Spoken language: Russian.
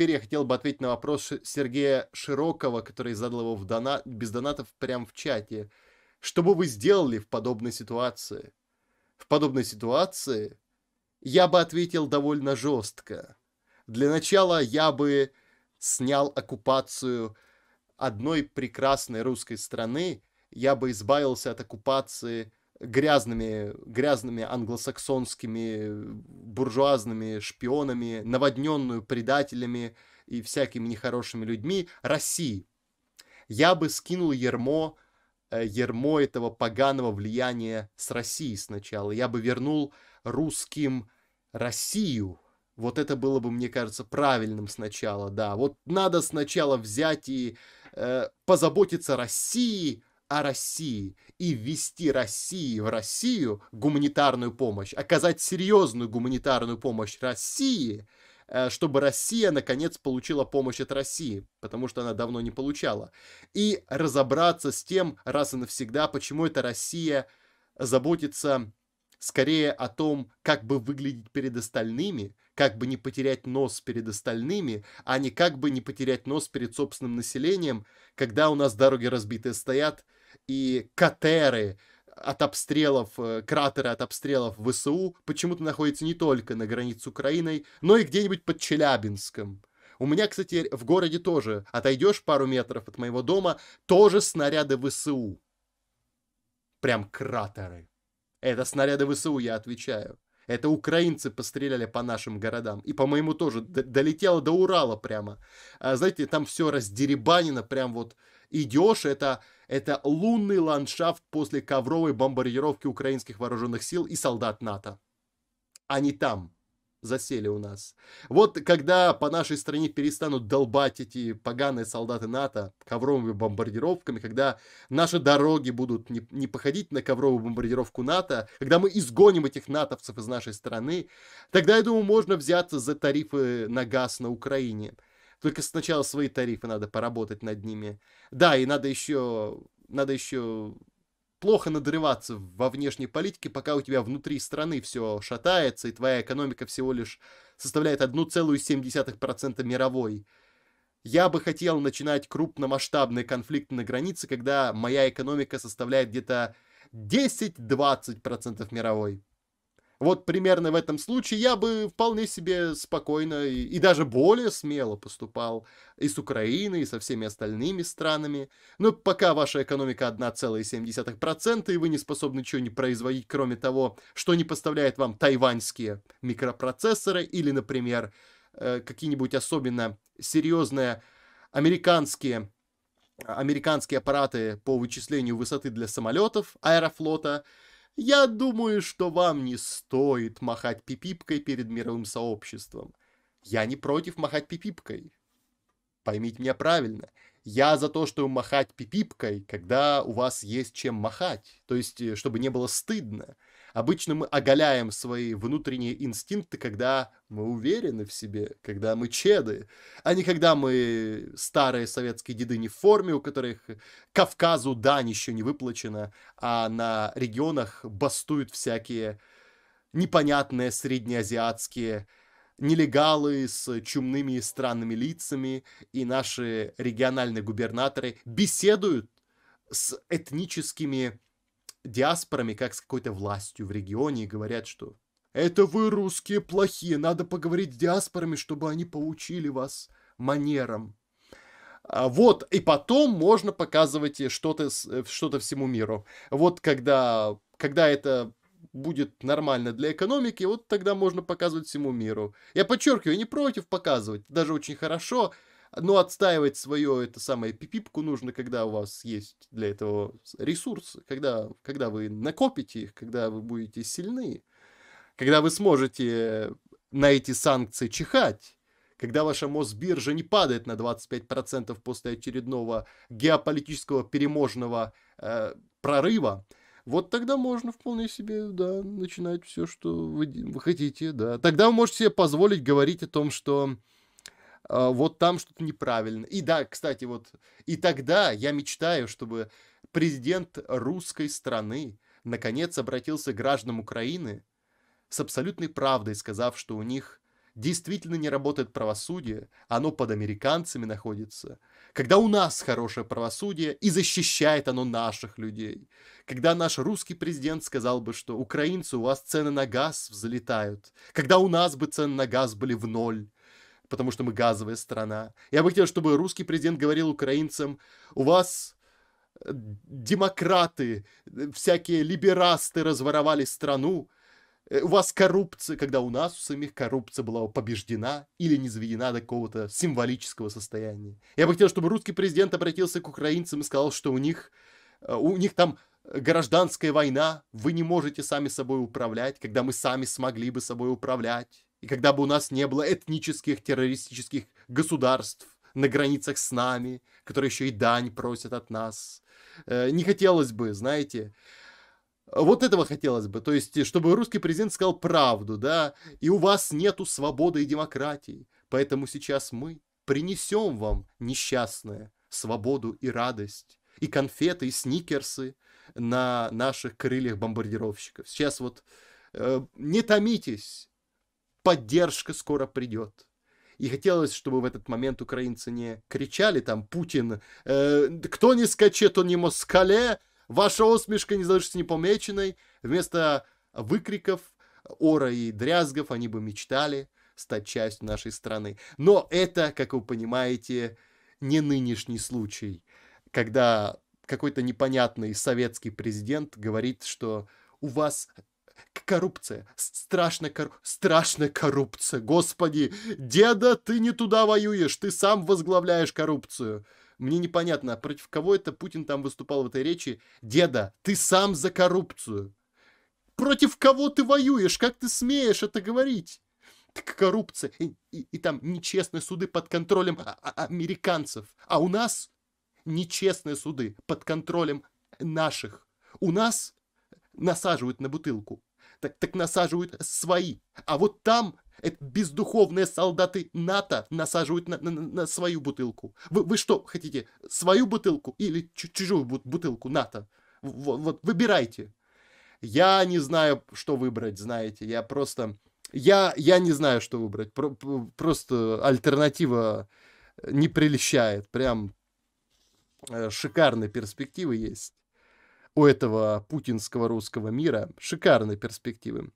Теперь я хотел бы ответить на вопрос Сергея Широкого, который задал его в дона... без донатов прямо в чате. Что бы вы сделали в подобной ситуации? В подобной ситуации я бы ответил довольно жестко. Для начала я бы снял оккупацию одной прекрасной русской страны, я бы избавился от оккупации грязными, грязными англосаксонскими буржуазными шпионами, наводненную предателями и всякими нехорошими людьми России. Я бы скинул ермо, э, ермо этого поганого влияния с России сначала. Я бы вернул русским Россию. Вот это было бы, мне кажется, правильным сначала, да. Вот надо сначала взять и э, позаботиться России, о России и ввести России в Россию гуманитарную помощь, оказать серьезную гуманитарную помощь России, э, чтобы Россия наконец получила помощь от России, потому что она давно не получала, и разобраться с тем раз и навсегда, почему эта Россия заботится скорее о том, как бы выглядеть перед остальными, как бы не потерять нос перед остальными, а не как бы не потерять нос перед собственным населением, когда у нас дороги разбитые стоят, и катеры от обстрелов, э, кратеры от обстрелов ВСУ почему-то находятся не только на границе с Украиной, но и где-нибудь под Челябинском. У меня, кстати, в городе тоже, отойдешь пару метров от моего дома, тоже снаряды ВСУ. Прям кратеры. Это снаряды ВСУ, я отвечаю. Это украинцы постреляли по нашим городам. И, по-моему, тоже долетело до Урала прямо. А, знаете, там все раздеребанено, прям вот идешь, это, это лунный ландшафт после ковровой бомбардировки украинских вооруженных сил и солдат НАТО. Они там, засели у нас. Вот когда по нашей стране перестанут долбать эти поганые солдаты НАТО ковровыми бомбардировками, когда наши дороги будут не, не походить на ковровую бомбардировку НАТО, когда мы изгоним этих натовцев из нашей страны, тогда, я думаю, можно взяться за тарифы на газ на Украине. Только сначала свои тарифы надо поработать над ними. Да, и надо еще, надо еще плохо надрываться во внешней политике, пока у тебя внутри страны все шатается, и твоя экономика всего лишь составляет 1,7% мировой. Я бы хотел начинать крупномасштабные конфликты на границе, когда моя экономика составляет где-то 10-20% мировой. Вот примерно в этом случае я бы вполне себе спокойно и, и даже более смело поступал и с Украиной, и со всеми остальными странами. Но пока ваша экономика 1,7% и вы не способны ничего не производить, кроме того, что не поставляет вам тайваньские микропроцессоры или, например, э, какие-нибудь особенно серьезные американские американские аппараты по вычислению высоты для самолетов аэрофлота, я думаю, что вам не стоит махать пипипкой перед мировым сообществом. Я не против махать пипипкой. Поймите меня правильно — я за то, чтобы махать пипипкой, когда у вас есть чем махать. То есть, э, чтобы не было стыдно. Обычно мы оголяем свои внутренние инстинкты, когда мы уверены в себе, когда мы чеды, а не когда мы старые советские деды не в форме, у которых Кавказу дань еще не выплачена, а на регионах бастуют всякие непонятные среднеазиатские нелегалы с чумными и странными лицами и наши региональные губернаторы беседуют с этническими диаспорами, как с какой-то властью в регионе, и говорят, что это вы, русские, плохие, надо поговорить с диаспорами, чтобы они поучили вас манерам. А вот, и потом можно показывать э, что-то э, что всему миру. Вот когда, когда это будет нормально для экономики, вот тогда можно показывать всему миру. Я подчеркиваю, не против показывать, даже очень хорошо, но отстаивать свое это самое пипипку нужно, когда у вас есть для этого ресурсы, когда, когда вы накопите их, когда вы будете сильны, когда вы сможете на эти санкции чихать, когда ваша Мосбиржа не падает на 25% после очередного геополитического переможного э, прорыва, вот тогда можно вполне себе, да, начинать все, что вы, вы хотите, да. Тогда вы можете себе позволить говорить о том, что э, вот там что-то неправильно. И да, кстати, вот, и тогда я мечтаю, чтобы президент русской страны наконец обратился к гражданам Украины с абсолютной правдой, сказав, что у них действительно не работает правосудие, оно под американцами находится, когда у нас хорошее правосудие и защищает оно наших людей, когда наш русский президент сказал бы, что украинцы у вас цены на газ взлетают, когда у нас бы цены на газ были в ноль, потому что мы газовая страна. Я бы хотел, чтобы русский президент говорил украинцам, у вас э, демократы, всякие либерасты разворовали страну, Э, у вас коррупция, когда у нас у самих коррупция была побеждена или не заведена до какого-то символического состояния. Я бы хотел, чтобы русский президент обратился к украинцам и сказал, что у них, э, у них там гражданская война, вы не можете сами собой управлять, когда мы сами смогли бы собой управлять, и когда бы у нас не было этнических террористических государств на границах с нами, которые еще и дань просят от нас. Э, не хотелось бы, знаете, вот этого хотелось бы, то есть, чтобы русский президент сказал правду, да, и у вас нету свободы и демократии, поэтому сейчас мы принесем вам несчастное свободу и радость, и конфеты, и сникерсы на наших крыльях бомбардировщиков. Сейчас вот э, не томитесь, поддержка скоро придет. И хотелось, чтобы в этот момент украинцы не кричали там «Путин, э, кто не скачет, он не москале», Ваша усмешка не завершится непомеченной. Вместо выкриков, ора и дрязгов они бы мечтали стать частью нашей страны. Но это, как вы понимаете, не нынешний случай, когда какой-то непонятный советский президент говорит, что у вас коррупция, страшная, кор... страшная коррупция, господи, деда, ты не туда воюешь, ты сам возглавляешь коррупцию. Мне непонятно, против кого это Путин там выступал в этой речи. Деда, ты сам за коррупцию. Против кого ты воюешь? Как ты смеешь это говорить? Так коррупция и, и, и там нечестные суды под контролем а, а, американцев. А у нас нечестные суды под контролем наших. У нас насаживают на бутылку. Так, так насаживают свои. А вот там это бездуховные солдаты НАТО насаживают на, на, на свою бутылку. Вы, вы что хотите, свою бутылку или чужую бутылку НАТО? Вот, вот выбирайте. Я не знаю, что выбрать, знаете. Я просто... Я, я не знаю, что выбрать. Про, просто альтернатива э, не прельщает. Прям э, шикарные перспективы есть у этого путинского русского мира. Шикарные перспективы.